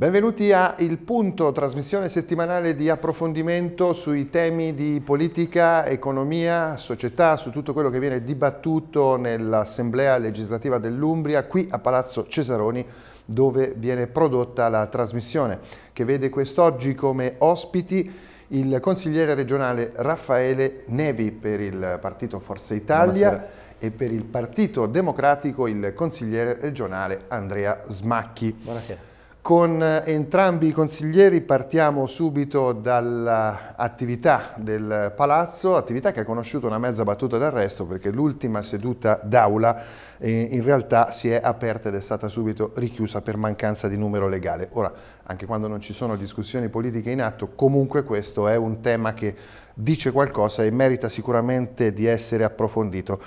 Benvenuti a Il Punto, trasmissione settimanale di approfondimento sui temi di politica, economia, società, su tutto quello che viene dibattuto nell'Assemblea legislativa dell'Umbria, qui a Palazzo Cesaroni, dove viene prodotta la trasmissione, che vede quest'oggi come ospiti il consigliere regionale Raffaele Nevi per il partito Forza Italia. e per il Partito Democratico il consigliere regionale Andrea Smacchi. Buonasera. Con eh, entrambi i consiglieri partiamo subito dall'attività del Palazzo, attività che ha conosciuto una mezza battuta d'arresto perché l'ultima seduta d'aula eh, in realtà si è aperta ed è stata subito richiusa per mancanza di numero legale. Ora, anche quando non ci sono discussioni politiche in atto, comunque questo è un tema che dice qualcosa e merita sicuramente di essere approfondito.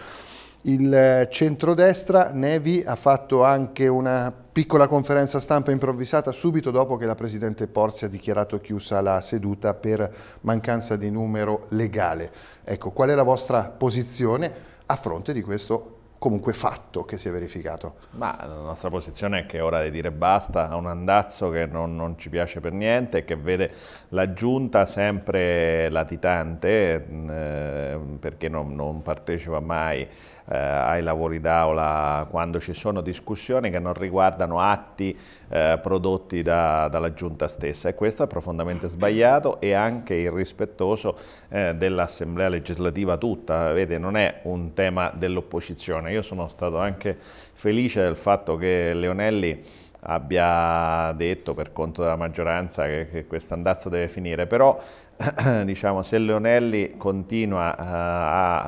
Il eh, centrodestra, Nevi, ha fatto anche una Piccola conferenza stampa improvvisata subito dopo che la Presidente Porzi ha dichiarato chiusa la seduta per mancanza di numero legale. Ecco, qual è la vostra posizione a fronte di questo comunque fatto che si è verificato. Ma la nostra posizione è che è ora di dire basta a un andazzo che non, non ci piace per niente e che vede la giunta sempre latitante mm, eh, perché non, non, partecipa mai eh, ai lavori d'aula quando ci sono discussioni che non riguardano atti eh, prodotti da, dalla giunta stessa e questo è profondamente sbagliato e anche irrispettoso eh, dell'assemblea legislativa tutta, vede non è un tema dell'opposizione, io sono stato anche felice del fatto che Leonelli abbia detto per conto della maggioranza che, che questo andazzo deve finire, però diciamo, se Leonelli continua eh, a,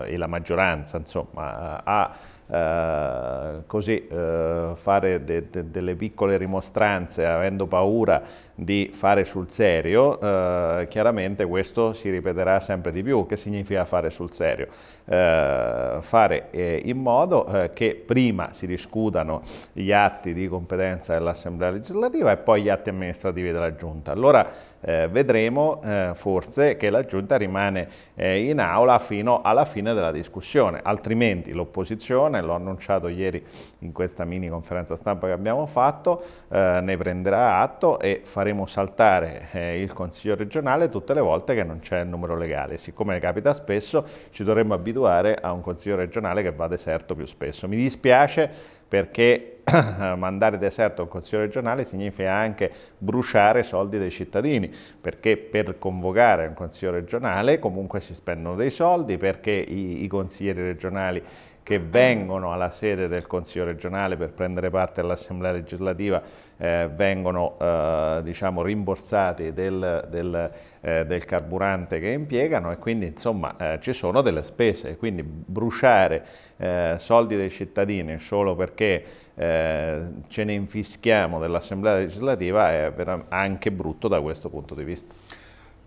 a, eh, e la maggioranza insomma, eh, a eh, così eh, fare de, de, delle piccole rimostranze avendo paura di fare sul serio, eh, chiaramente questo si ripeterà sempre di più. Che significa fare sul serio? Eh, fare eh, in modo che prima si discutano gli atti di competenza dell'Assemblea legislativa e poi gli atti amministrativi della Giunta. Allora vedremo forse che la Giunta rimane in aula fino alla fine della discussione, altrimenti l'opposizione Regione, l'ho annunciato ieri in questa mini conferenza stampa che abbiamo fatto, eh, ne prenderà atto e faremo saltare eh, il Consiglio regionale tutte le volte che non c'è il numero legale. Siccome capita spesso ci dovremmo abituare a un Consiglio regionale che va deserto più spesso. Mi dispiace perché mandare deserto un Consiglio regionale significa anche bruciare soldi dei cittadini, perché per convocare un Consiglio regionale comunque si spendono dei soldi, perché i, i consiglieri regionali che vengono alla sede del Consiglio regionale per prendere parte all'Assemblea legislativa eh, vengono eh, diciamo, rimborsati del, del, eh, del, carburante che impiegano e quindi insomma eh, ci sono delle spese, quindi bruciare eh, soldi dei cittadini solo perché eh, ce ne infischiamo dell'Assemblea legislativa è anche brutto da questo punto di vista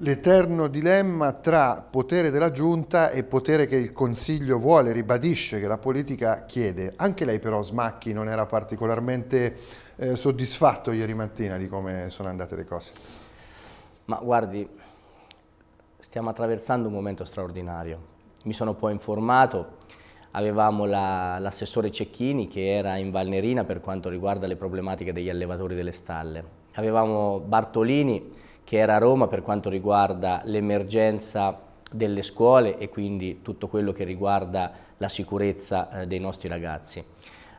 l'eterno dilemma tra potere della giunta e potere che il Consiglio vuole, ribadisce, che la politica chiede. Anche lei però, Smacchi, non era particolarmente eh, soddisfatto ieri mattina di come sono andate le cose. Ma guardi, stiamo attraversando un momento straordinario. Mi sono poi informato, avevamo l'assessore la, Cecchini che era in Valnerina per quanto riguarda le problematiche degli allevatori delle stalle. Avevamo Bartolini che era a Roma per quanto riguarda l'emergenza delle scuole e quindi tutto quello che riguarda la sicurezza eh, dei nostri ragazzi.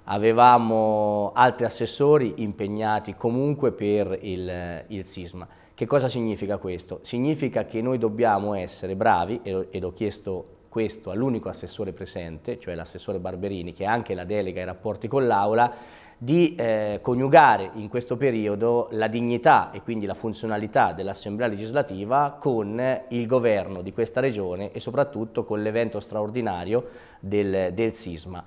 Avevamo altri assessori impegnati comunque per il, eh, il sisma. Che cosa significa questo? Significa che noi dobbiamo essere bravi, ed ho chiesto questo all'unico assessore presente, cioè l'assessore Barberini, che ha anche la delega ai rapporti con l'Aula, di eh, coniugare in questo periodo la dignità e quindi la funzionalità dell'Assemblea legislativa con il governo di questa regione e soprattutto con l'evento straordinario del, del sisma.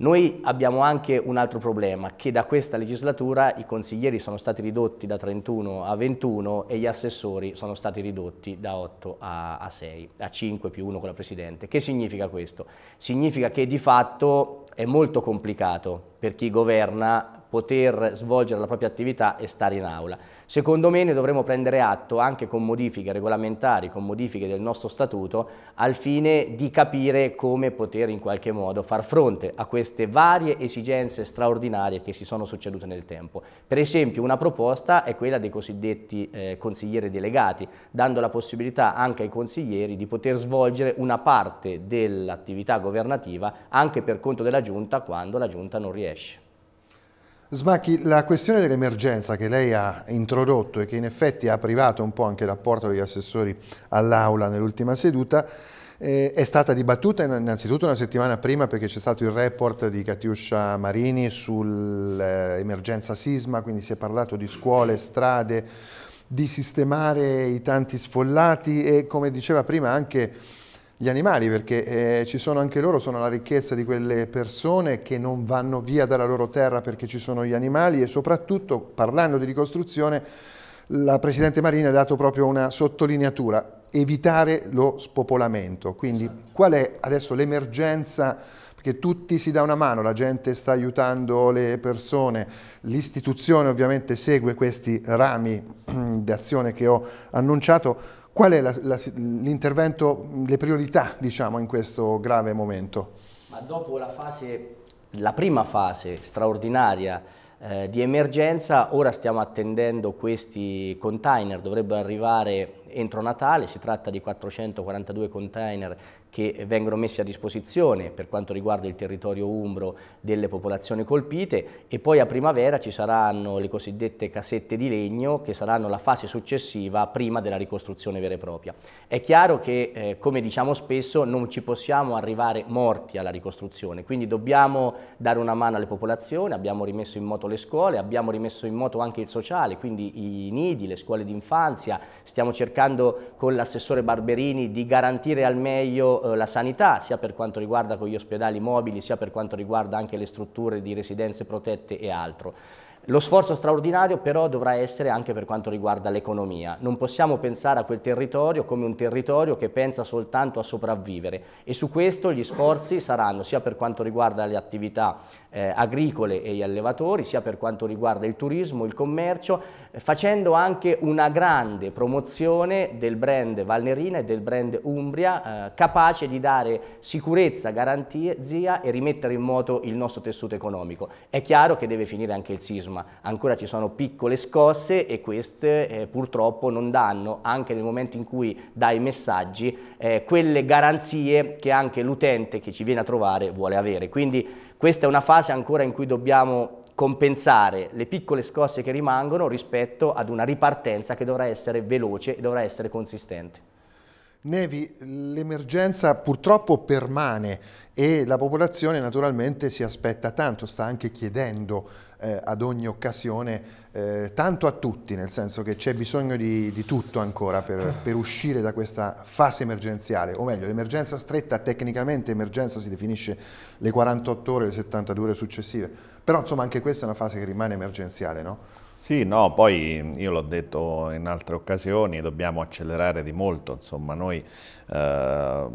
Noi abbiamo anche un altro problema, che da questa legislatura i consiglieri sono stati ridotti da 31 a 21 e gli assessori sono stati ridotti da 8 a, 6, a 5 più 1 con la Presidente. Che significa questo? Significa che di fatto è molto complicato per chi governa poter svolgere la propria attività e stare in aula. Secondo me ne dovremo prendere atto anche con modifiche regolamentari, con modifiche del nostro statuto, al fine di capire come poter in qualche modo far fronte a queste varie esigenze straordinarie che si sono succedute nel tempo. Per esempio una proposta è quella dei cosiddetti eh, consiglieri delegati, dando la possibilità anche ai consiglieri di poter svolgere una parte dell'attività governativa anche per conto della Giunta quando la Giunta non riesce riesce. Smacchi, la questione dell'emergenza che lei ha introdotto e che in effetti ha privato un po' anche l'apporto degli assessori all'Aula nell'ultima seduta, eh, è stata dibattuta innanzitutto una settimana prima perché c'è stato il report di Catiuscia Marini sull'emergenza sisma, quindi si è parlato di scuole, strade, di sistemare i tanti sfollati e come diceva prima anche gli animali perché eh, ci sono anche loro, sono la ricchezza di quelle persone che non vanno via dalla loro terra perché ci sono gli animali e soprattutto parlando di ricostruzione la Presidente Marina ha dato proprio una sottolineatura, evitare lo spopolamento, quindi esatto. qual è adesso l'emergenza perché tutti si dà una mano, la gente sta aiutando le persone, l'istituzione ovviamente segue questi rami d'azione che ho annunciato, Qual è l'intervento, le priorità diciamo, in questo grave momento? Ma dopo la, fase, la prima fase straordinaria eh, di emergenza, ora stiamo attendendo questi container, dovrebbero arrivare entro Natale, si tratta di 442 container che vengono messi a disposizione per quanto riguarda il territorio umbro delle popolazioni colpite e poi a primavera ci saranno le cosiddette casette di legno che saranno la fase successiva prima della ricostruzione vera e propria. È chiaro che eh, come diciamo spesso non ci possiamo arrivare morti alla ricostruzione, quindi dobbiamo dare una mano alle popolazioni, abbiamo rimesso in moto le scuole, abbiamo rimesso in moto anche il sociale, quindi i nidi, le scuole d'infanzia, stiamo cercando con l'assessore Barberini di garantire al meglio eh, la sanità, sia per quanto riguarda con gli ospedali mobili, sia per quanto riguarda anche le strutture di residenze protette e altro. Lo sforzo straordinario però dovrà essere anche per quanto riguarda l'economia. Non possiamo pensare a quel territorio come un territorio che pensa soltanto a sopravvivere e su questo gli sforzi saranno sia per quanto riguarda le attività eh, agricole e gli allevatori, sia per quanto riguarda il turismo, il commercio, eh, facendo anche una grande promozione del brand Valnerina e del brand Umbria, eh, capace di dare sicurezza, garanzia e rimettere in moto il nostro tessuto economico. È chiaro che deve finire anche il sisma, ancora ci sono piccole scosse e queste eh, purtroppo non danno, anche nel momento in cui dai messaggi, eh, quelle garanzie che anche l'utente che ci viene a trovare vuole avere. Quindi questa è una fase ancora in cui dobbiamo compensare le piccole scosse che rimangono rispetto ad una ripartenza che dovrà essere veloce e dovrà essere consistente. Nevi, l'emergenza purtroppo permane e la popolazione naturalmente si aspetta tanto, sta anche chiedendo eh, ad ogni occasione eh, tanto a tutti, nel senso che c'è bisogno di, di, tutto ancora per, per, uscire da questa fase emergenziale, o meglio l'emergenza stretta tecnicamente emergenza si definisce le 48 ore, le 72 ore successive, però insomma anche questa è una fase che rimane emergenziale, no? Sì, no, poi mm, io l'ho detto in altre occasioni, dobbiamo accelerare di molto, insomma noi eh,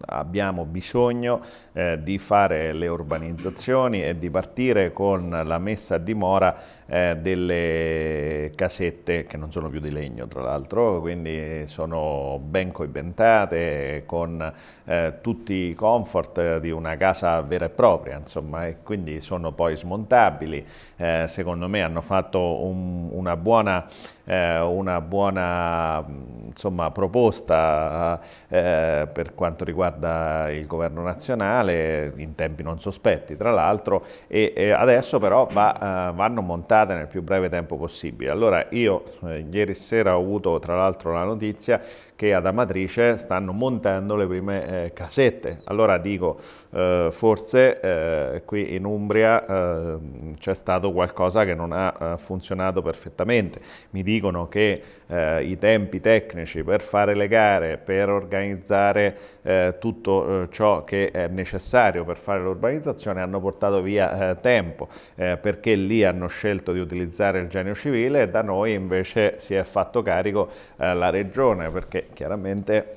abbiamo bisogno eh, di fare le urbanizzazioni e di partire con la messa a dimora eh, delle casette che non sono più di legno tra l'altro, quindi sono ben coibentate con eh, tutti i comfort di una casa vera e propria, insomma, e quindi sono poi smontabili, eh, secondo me hanno fatto fatto un, una buona eh, una buona mm, insomma, proposta eh, per quanto riguarda il governo nazionale, in tempi non sospetti tra l'altro, e, e, adesso però va, eh, vanno montate nel più breve tempo possibile. Allora io eh, ieri sera ho avuto tra l'altro la notizia che ad Amatrice stanno montando le prime eh, casette. Allora dico, eh, forse eh, qui in Umbria eh, c'è stato qualcosa che non ha funzionato perfettamente. Mi dico dicono che eh, i tempi tecnici per fare le gare, per organizzare eh, tutto eh, ciò che è necessario per fare l'urbanizzazione hanno portato via eh, tempo, eh, perché lì hanno scelto di utilizzare il genio civile e da noi invece si è fatto carico eh, la regione, perché chiaramente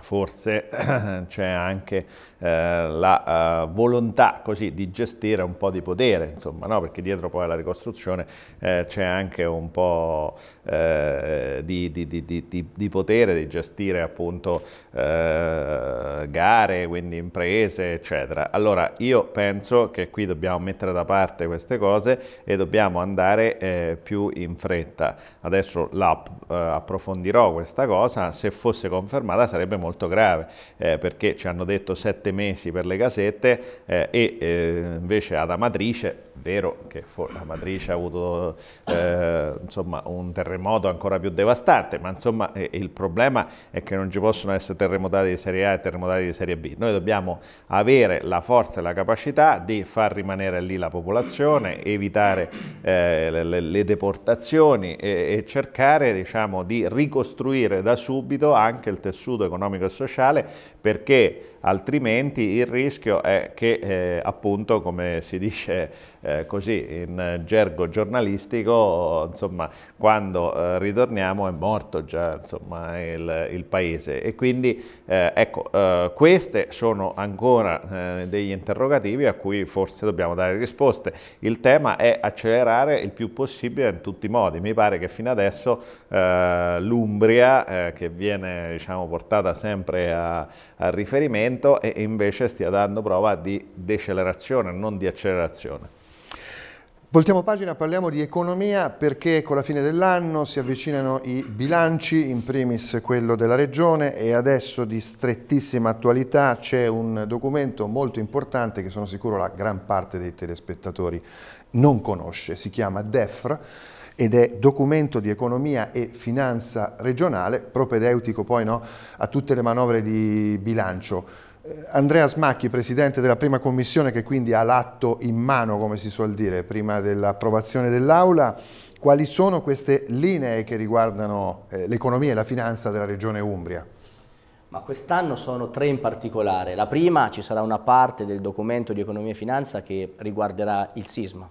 forse c'è anche eh, la eh, volontà così di gestire un po' di potere, insomma, no? perché dietro poi alla ricostruzione eh, c'è anche un po' eh, di, di, di, di, potere di gestire appunto eh, gare, quindi imprese, eccetera. Allora io penso che qui dobbiamo mettere da parte queste cose e dobbiamo andare eh, più in fretta. Adesso la, approfondirò questa cosa, se fosse confermata sarebbe molto molto grave, eh, perché ci hanno detto sette mesi per le casette eh, e eh, invece ad Amatrice, vero che Amatrice ha avuto eh, insomma, un terremoto ancora più devastante, ma insomma il problema è che non ci possono essere terremotati di serie A e terremotati di serie B. Noi dobbiamo avere la forza e la capacità di far rimanere lì la popolazione, evitare eh, le, le deportazioni e, e cercare diciamo, di ricostruire da subito anche il tessuto economico economico e sociale perché altrimenti il rischio è che eh, appunto come si dice eh, così in gergo giornalistico insomma quando eh, ritorniamo è morto già insomma il, il paese e quindi eh, ecco eh, queste sono ancora eh, degli interrogativi a cui forse dobbiamo dare risposte il tema è accelerare il più possibile in tutti i modi mi pare che fino adesso l'Umbria che viene diciamo portata sempre a, a riferimento lento e invece stia dando prova di decelerazione, non di accelerazione. Voltiamo pagina, parliamo di economia perché con la fine dell'anno si avvicinano i bilanci, in primis quello della Regione e adesso di strettissima attualità c'è un documento molto importante che sono sicuro la gran parte dei telespettatori non conosce, si chiama DEFR ed è documento di economia e finanza regionale, propedeutico poi no, a tutte le manovre di bilancio. Eh, Andrea Smacchi, presidente della prima commissione, che quindi ha l'atto in mano, come si suol dire, prima dell'approvazione dell'Aula, quali sono queste linee che riguardano eh, l'economia e la finanza della regione Umbria? Ma quest'anno sono tre in particolare. La prima ci sarà una parte del documento di economia e finanza che riguarderà il sisma,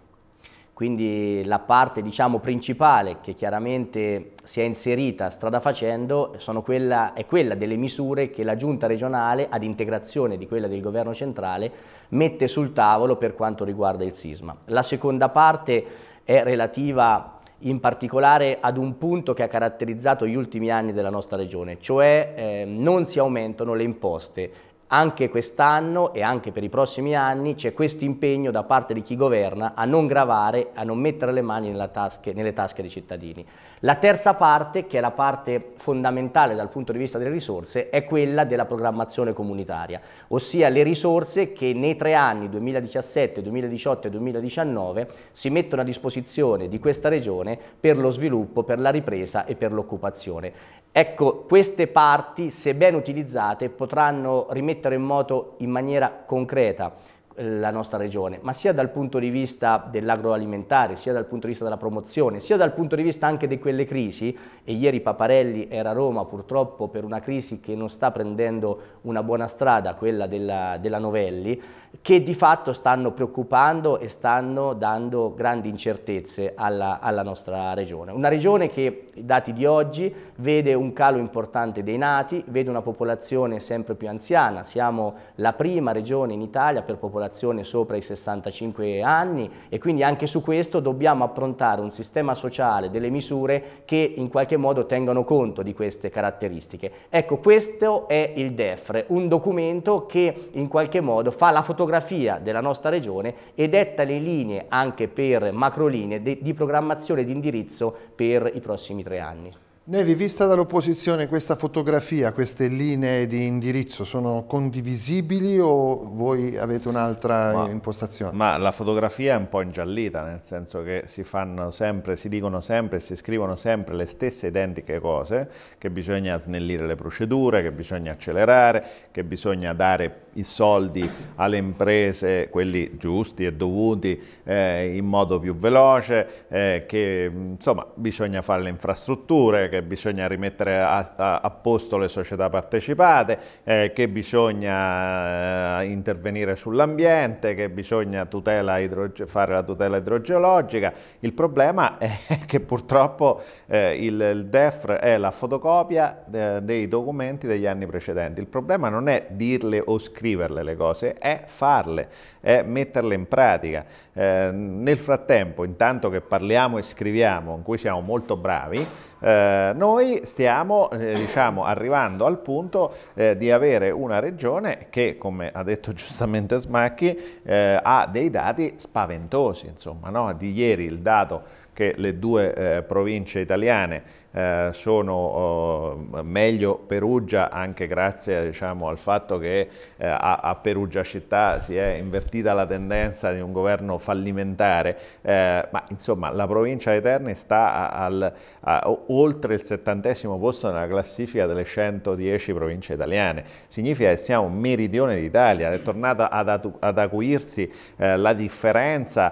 quindi la parte diciamo, principale che chiaramente si è inserita strada facendo quella, è quella delle misure che la Giunta regionale, ad integrazione di quella del Governo centrale, mette sul tavolo per quanto riguarda il sisma. La seconda parte è relativa in particolare ad un punto che ha caratterizzato gli ultimi anni della nostra regione, cioè eh, non si aumentano le imposte anche quest'anno e anche per i prossimi anni c'è questo impegno da parte di chi governa a non gravare, a non mettere le mani tasche, nelle tasche dei cittadini. La terza parte, che è la parte fondamentale dal punto di vista delle risorse, è quella della programmazione comunitaria, ossia le risorse che nei tre anni 2017, 2018 e 2019 si mettono a disposizione di questa regione per lo sviluppo, per la ripresa e per l'occupazione. Ecco, queste parti, se ben utilizzate, potranno rimettere mettere in moto in maniera concreta la nostra regione, ma sia dal punto di vista dell'agroalimentare, sia dal punto di vista della promozione, sia dal punto di vista anche di quelle crisi, e ieri Paparelli era a Roma purtroppo per una crisi che non sta prendendo una buona strada, quella della, della Novelli, che di fatto stanno preoccupando e stanno dando grandi incertezze alla, alla nostra regione. Una regione che, i dati di oggi, vede un calo importante dei nati, vede una popolazione sempre più anziana, siamo la prima regione in Italia per popolazione popolazione sopra i 65 anni e quindi anche su questo dobbiamo approntare un sistema sociale, delle misure che in qualche modo tengano conto di queste caratteristiche. Ecco, questo è il DEFRE, un documento che in qualche modo fa la fotografia della nostra regione e detta le linee anche per macro linee di programmazione di indirizzo per i prossimi tre anni. Nevi, vista dall'opposizione questa fotografia, queste linee di indirizzo sono condivisibili o voi avete un'altra impostazione? Ma la fotografia è un po' ingiallita, nel senso che si fanno sempre, si dicono sempre, si scrivono sempre le stesse identiche cose, che bisogna snellire le procedure, che bisogna accelerare, che bisogna dare i soldi alle imprese, quelli giusti e dovuti, eh, in modo più veloce, eh, che insomma bisogna fare le infrastrutture, che bisogna rimettere a, a, a posto le società partecipate, eh, che bisogna eh, intervenire sull'ambiente, che bisogna fare la tutela idrogeologica. Il problema è che purtroppo eh, il, il, DEF è la fotocopia eh, dei documenti degli anni precedenti. Il problema non è dirle o scriverle le cose, è farle, è metterle in pratica. Eh, nel frattempo, intanto che parliamo e scriviamo, in cui siamo molto bravi, eh, noi stiamo eh, diciamo, arrivando al punto eh, di avere una regione che, come ha detto giustamente Smacchi, eh, ha dei dati spaventosi, insomma, no? di ieri il dato che le due eh, province italiane eh, sono eh, meglio Perugia anche grazie diciamo, al fatto che eh, a, a, Perugia città si è invertita la tendenza di un governo fallimentare, eh, ma insomma la provincia di Terni sta al, a, oltre il settantesimo posto nella classifica delle 110 province italiane, significa che siamo un meridione d'Italia, è tornata ad, ad acuirsi eh, la differenza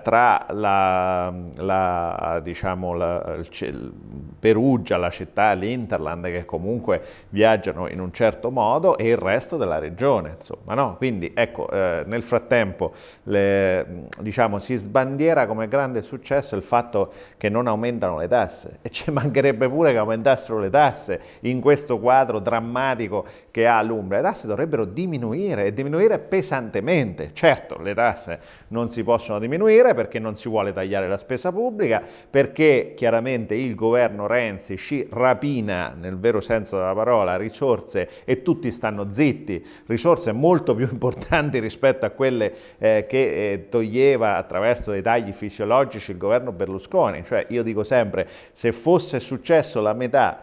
tra la, la, diciamo, la, il, Perugia, la città, l'Interland che comunque viaggiano in un certo modo e il resto della regione, insomma, no? Quindi ecco, eh, nel frattempo le, diciamo, si sbandiera come grande successo il fatto che non aumentano le tasse e ci mancherebbe pure che aumentassero le tasse in questo quadro drammatico che ha l'Umbria. Le tasse dovrebbero diminuire e diminuire pesantemente. Certo, le tasse non si possono diminuire perché non si vuole tagliare la spesa pubblica, perché chiaramente il governo Renzi ci rapina, nel vero senso della parola, risorse e tutti stanno zitti, risorse molto più importanti rispetto a quelle eh, che eh, toglieva attraverso dei tagli fisiologici il governo Berlusconi. Cioè io dico sempre, se fosse successo la metà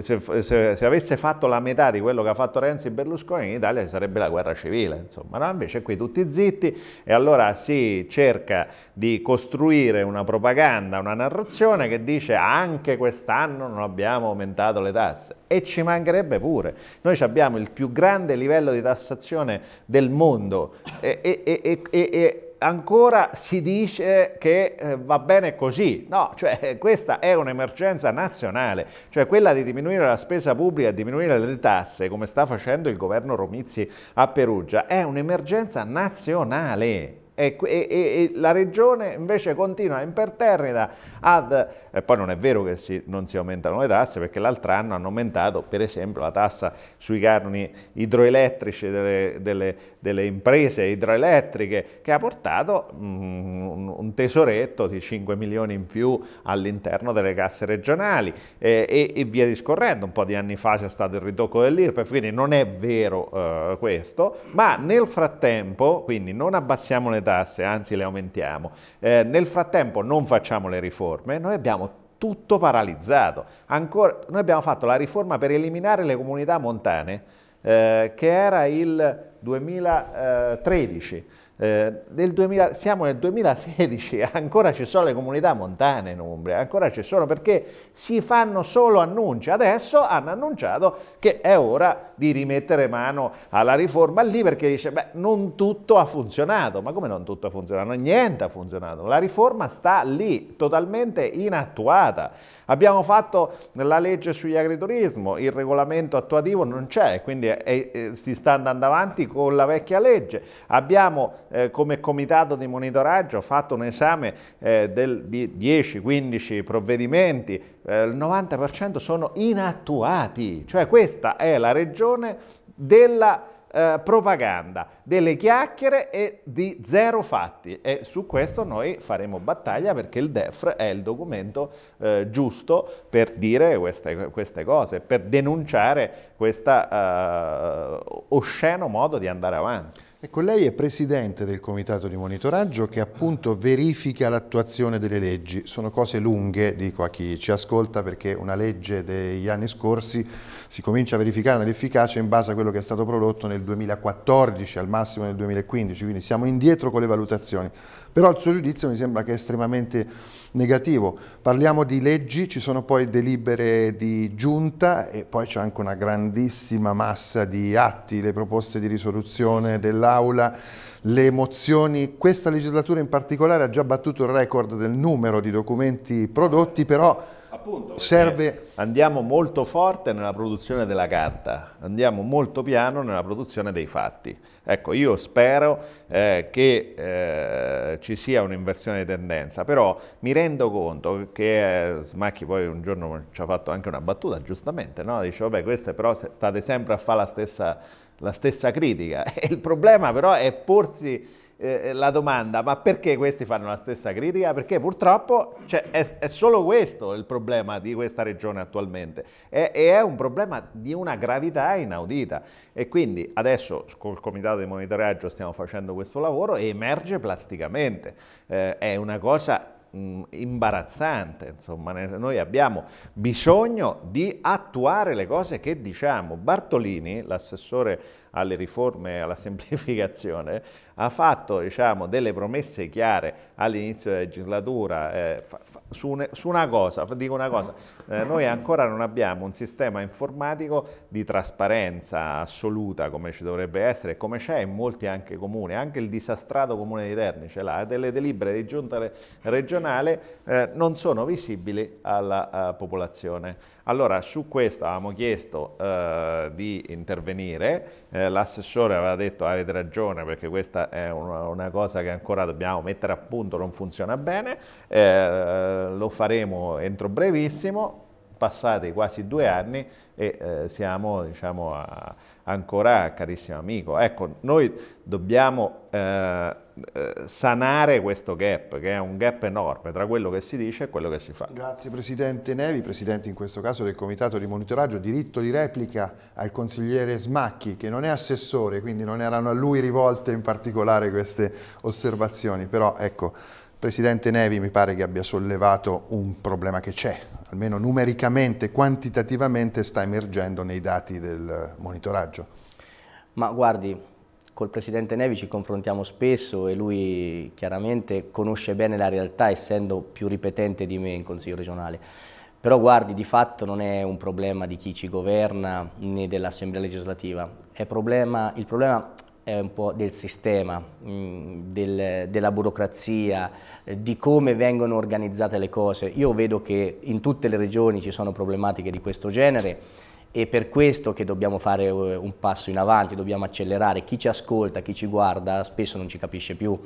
se, se, se, avesse fatto la metà di quello che ha fatto Renzi e Berlusconi in Italia sarebbe la guerra civile, insomma, no? invece qui tutti zitti e allora si cerca di costruire una propaganda, una narrazione che dice anche quest'anno non abbiamo aumentato le tasse e ci mancherebbe pure, noi abbiamo il più grande livello di tassazione del mondo e, e, e, e ancora si dice che eh, va bene così. No, cioè eh, questa è un'emergenza nazionale, cioè quella di diminuire la spesa pubblica e diminuire le tasse, come sta facendo il governo Romizzi a Perugia, è un'emergenza nazionale. E, e, e, la regione invece continua imperterrita ad, e poi non è vero che si, non si aumentano le tasse perché l'altro anno hanno aumentato per esempio la tassa sui carni idroelettrici delle, delle, delle imprese idroelettriche che ha portato mm, un tesoretto di 5 milioni in più all'interno delle casse regionali e, e, via discorrendo, un po' di anni fa c'è stato il ritocco dell'IRPEF, quindi non è vero eh, questo, ma nel frattempo, quindi non abbassiamo le tasse, anzi le aumentiamo. Eh, nel frattempo non facciamo le riforme, noi abbiamo tutto paralizzato. Ancora, noi abbiamo fatto la riforma per eliminare le comunità montane, eh, che era il 2013. Eh, 2000, siamo nel 2016, ancora ci sono le comunità montane in Umbria, ancora ci sono perché si fanno solo annunci. Adesso hanno annunciato che è ora di rimettere mano alla riforma lì perché dice beh non tutto ha funzionato, ma come non tutto ha funzionato? Niente ha funzionato, la riforma sta lì totalmente inattuata. Abbiamo fatto la legge sugli agriturismo, il regolamento attuativo non c'è, quindi è, è, si sta andando avanti con la vecchia legge. Abbiamo eh, come comitato di monitoraggio fatto un esame eh, del, di 10-15 provvedimenti, eh, il 90% sono inattuati, cioè questa è la regione della eh, propaganda, delle chiacchiere e di zero fatti e su questo noi faremo battaglia perché il DEF è il documento eh, giusto per dire queste, queste, cose, per denunciare questo eh, osceno modo di andare avanti. Ecco, lei è presidente del comitato di monitoraggio che appunto verifica l'attuazione delle leggi. Sono cose lunghe, dico a chi ci ascolta, perché una legge degli anni scorsi si comincia a verificare l'efficacia in base a quello che è stato prodotto nel 2014, al massimo nel 2015, quindi siamo indietro con le valutazioni. Però il suo giudizio mi sembra che è estremamente negativo. Parliamo di leggi, ci sono poi delibere di giunta e poi c'è anche una grandissima massa di atti, le proposte di risoluzione dell'Aula, le mozioni. Questa legislatura in particolare ha già battuto il record del numero di documenti prodotti, però appunto, serve... Andiamo molto forte nella produzione della carta, andiamo molto piano nella produzione dei fatti. Ecco, io spero eh, che eh, ci sia un'inversione di tendenza, però mi rendo conto che eh, Smacchi poi un giorno ci ha fatto anche una battuta, giustamente, no? dice vabbè queste però state sempre a fare la stessa, la stessa critica. E il problema però è porsi eh, eh, la domanda, ma perché questi fanno la stessa critica? Perché purtroppo cioè, è, è, solo questo il problema di questa regione attualmente e, e è un problema di una gravità inaudita e quindi adesso col comitato di monitoraggio stiamo facendo questo lavoro e emerge plasticamente, eh, è una cosa imbarazzante, insomma, noi abbiamo bisogno di attuare le cose che diciamo. Bartolini, l'assessore alle riforme e alla semplificazione, ha fatto diciamo, delle promesse chiare all'inizio della legislatura eh, fa, fa, su, un, su, una cosa, dico una cosa, eh, noi ancora non abbiamo un sistema informatico di trasparenza assoluta come ci dovrebbe essere, come c'è in molti anche comuni, anche il disastrato comune di Terni ce l'ha, delle delibere di giunta regionale eh, non sono visibili alla eh, popolazione. Allora su questo avevamo chiesto eh, di intervenire, eh, l'assessore aveva detto avete ragione perché questa è una, una, cosa che ancora dobbiamo mettere a punto, non funziona bene, eh, lo faremo entro brevissimo, passati quasi due anni e eh, siamo diciamo, a, ancora carissimo amico. Ecco, noi dobbiamo eh, eh, sanare questo gap, che è un gap enorme tra quello che si dice e quello che si fa. Grazie Presidente Nevi, Presidente in questo caso del Comitato di Monitoraggio, diritto di replica al consigliere Smacchi, che non è assessore, quindi non erano a lui rivolte in particolare queste osservazioni, però ecco, Presidente Nevi mi pare che abbia sollevato un problema che c'è almeno numericamente, quantitativamente, sta emergendo nei dati del monitoraggio? Ma guardi, col presidente Nevi ci confrontiamo spesso e lui chiaramente conosce bene la realtà essendo più ripetente di me in consiglio regionale. Però guardi, di fatto non è un problema di chi ci governa né dell'assemblea legislativa, è problema, il problema è un po' del sistema, mh, mm, del, della burocrazia, eh, di come vengono organizzate le cose. Io vedo che in tutte le regioni ci sono problematiche di questo genere e per questo che dobbiamo fare eh, un passo in avanti, dobbiamo accelerare. Chi ci ascolta, chi ci guarda, spesso non ci capisce più,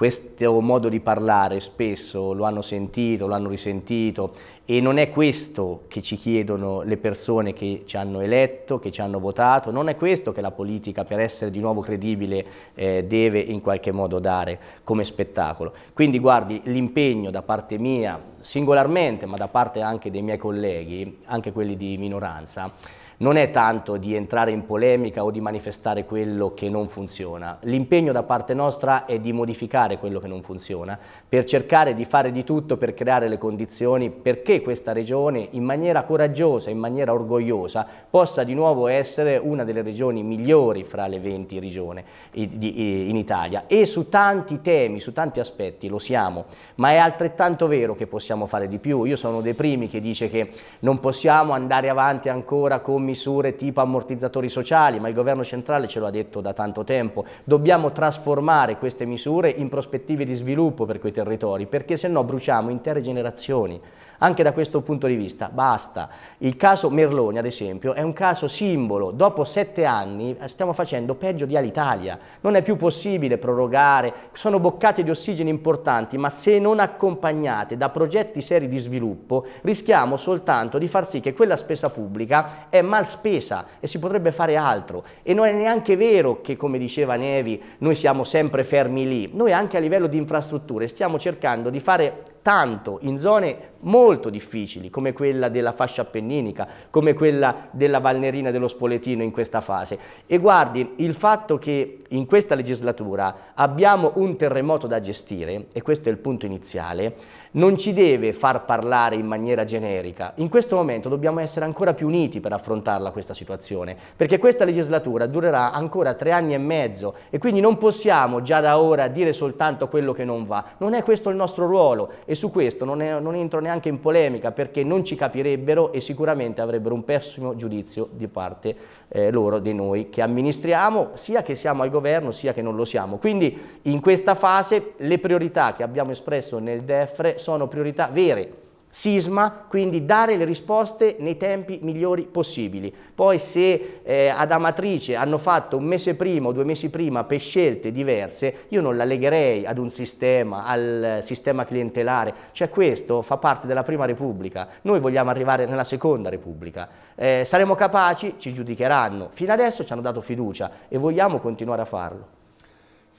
questo modo di parlare spesso lo hanno sentito, lo hanno risentito e non è questo che ci chiedono le persone che ci hanno eletto, che ci hanno votato, non è questo che la politica per essere di nuovo credibile eh, deve in qualche modo dare come spettacolo. Quindi guardi l'impegno da parte mia singolarmente ma da parte anche dei miei colleghi, anche quelli di minoranza, non è tanto di entrare in polemica o di manifestare quello che non funziona. L'impegno da parte nostra è di modificare quello che non funziona, per cercare di fare di tutto per creare le condizioni perché questa regione in maniera coraggiosa, in maniera orgogliosa, possa di nuovo essere una delle regioni migliori fra le 20 regioni in Italia. E su tanti temi, su tanti aspetti lo siamo, ma è altrettanto vero che possiamo fare di più. Io sono dei primi che dice che non possiamo andare avanti ancora con misure tipo ammortizzatori sociali, ma il governo centrale ce lo ha detto da tanto tempo. Dobbiamo trasformare queste misure in prospettive di sviluppo per quei territori, perché se no bruciamo intere generazioni. Anche da questo punto di vista basta. Il caso Merloni, ad esempio, è un caso simbolo. Dopo sette anni eh, stiamo facendo peggio di Alitalia. Non è più possibile prorogare, sono boccate di ossigeno importanti, ma se non accompagnate da progetti seri di sviluppo, rischiamo soltanto di far sì che quella spesa pubblica è mantenuta mal spesa e si potrebbe fare altro. E non è neanche vero che, come diceva Nevi, noi siamo sempre fermi lì. Noi anche a livello di infrastrutture stiamo cercando di fare tanto in zone molto difficili come quella della fascia appenninica, come quella della Valnerina dello Spoletino in questa fase. E guardi, il fatto che in questa legislatura abbiamo un terremoto da gestire, e questo è il punto iniziale, non ci deve far parlare in maniera generica. In questo momento dobbiamo essere ancora più uniti per affrontarla questa situazione, perché questa legislatura durerà ancora tre anni e mezzo e quindi non possiamo già da ora dire soltanto quello che non va. Non è questo il nostro ruolo e su questo non, è, non entro neanche in polemica perché non ci capirebbero e sicuramente avrebbero un pessimo giudizio di parte eh, loro, di noi che amministriamo, sia che siamo al governo sia che non lo siamo. Quindi in questa fase le priorità che abbiamo espresso nel DEFRE sono priorità vere, sisma, quindi dare le risposte nei tempi migliori possibili. Poi se eh, ad Amatrice hanno fatto un mese prima o due mesi prima per scelte diverse, io non la legherei ad un sistema, al sistema clientelare, cioè questo fa parte della Prima Repubblica, noi vogliamo arrivare nella Seconda Repubblica, eh, saremo capaci, ci giudicheranno, fino adesso ci hanno dato fiducia e vogliamo continuare a farlo.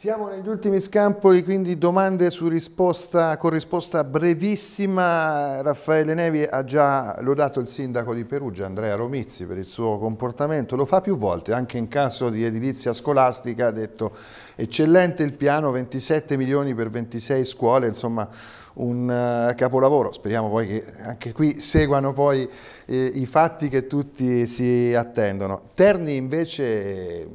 Siamo negli ultimi scampoli, quindi domande su risposta, con risposta brevissima. Raffaele Nevi ha già lodato il sindaco di Perugia, Andrea Romizzi, per il suo comportamento. Lo fa più volte, anche in caso di edilizia scolastica. Ha detto eccellente il piano, 27 milioni per 26 scuole, insomma un eh, capolavoro. Speriamo poi che anche qui seguano poi eh, i fatti che tutti si attendono. Terni invece... Eh,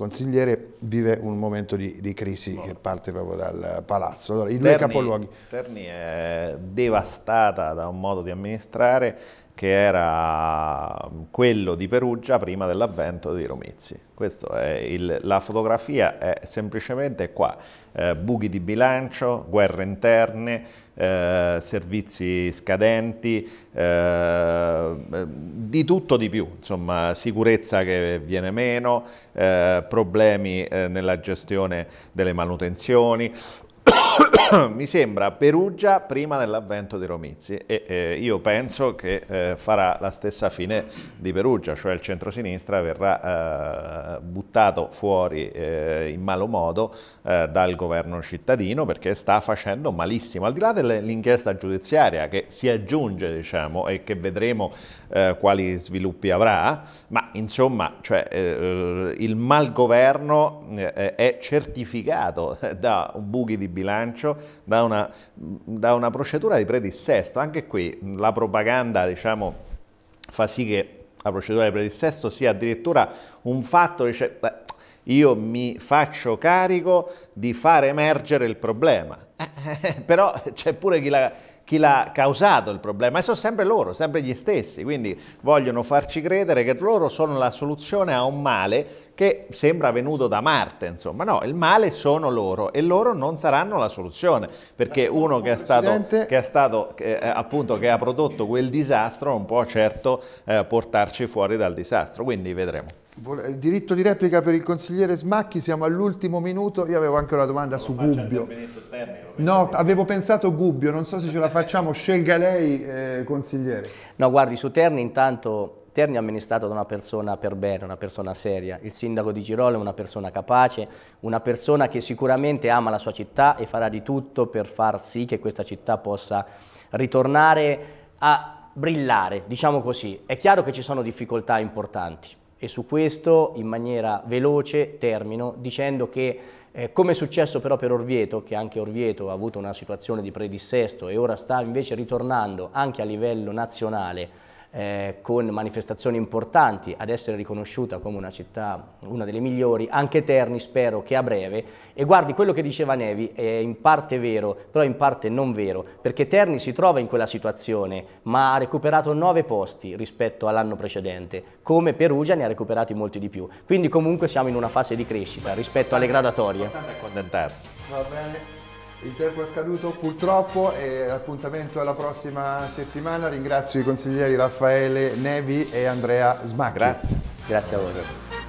consigliere vive un momento di, di crisi no. che parte proprio dal palazzo. Allora, i due Terni, capoluoghi. Terni è devastata da un modo di amministrare che era mm, quello di Perugia prima dell'avvento di Romizzi. Il, la fotografia è semplicemente qua, eh, buchi di bilancio, guerre interne, eh, servizi scadenti, eh, eh di tutto di più, insomma sicurezza che viene meno, eh, problemi eh, nella gestione delle manutenzioni, mi sembra Perugia prima dell'avvento di Romizzi e eh, io penso che eh, farà la stessa fine di Perugia, cioè il centrosinistra verrà eh, buttato fuori eh, in malo modo eh, dal governo cittadino perché sta facendo malissimo, al di là dell'inchiesta giudiziaria che si aggiunge diciamo, e che vedremo eh, quali sviluppi avrà, ma insomma cioè, il malgoverno è certificato da buchi di bilancio bilancio da una, da una procedura di predissesto. Anche qui la propaganda diciamo, fa sì che la procedura di predissesto sia addirittura un fatto, dice, beh, io mi faccio carico di far emergere il problema. Eh, eh, eh, però c'è pure chi la, chi l'ha causato il problema e sono sempre loro, sempre gli stessi, quindi vogliono farci credere che loro sono la soluzione a un male che sembra venuto da Marte, insomma, no, il male sono loro e loro non saranno la soluzione, perché uno che è stato, che è stato eh, appunto, che ha prodotto quel disastro non può certo eh, portarci fuori dal disastro, quindi vedremo. Il diritto di replica per il consigliere Smacchi, siamo all'ultimo minuto, io avevo anche una domanda non su Gubbio. no, avevo pensato Gubbio, non so se ce la facciamo, scelga lei eh, consigliere. No, guardi, su Terni intanto, Terni è amministrato da una persona per bene, una persona seria, il sindaco di Girole è una persona capace, una persona che sicuramente ama la sua città e farà di tutto per far sì che questa città possa ritornare a brillare, diciamo così. È chiaro che ci sono difficoltà importanti, e su questo in maniera veloce termino dicendo che eh, come è successo però per Orvieto, che anche Orvieto ha avuto una situazione di predissesto e ora sta invece ritornando anche a livello nazionale eh, con manifestazioni importanti ad essere riconosciuta come una città, una delle migliori, anche Terni spero che a breve, e guardi quello che diceva Nevi è in parte vero, però in parte non vero, perché Terni si trova in quella situazione, ma ha recuperato 9 posti rispetto all'anno precedente, come Perugia ne ha recuperati molti di più, quindi comunque siamo in una fase di crescita rispetto alle gradatorie. Va bene. Il tempo è scaduto purtroppo e l'appuntamento è la prossima settimana. Ringrazio i consiglieri Raffaele Nevi e Andrea Smacchi. Grazie, grazie a voi.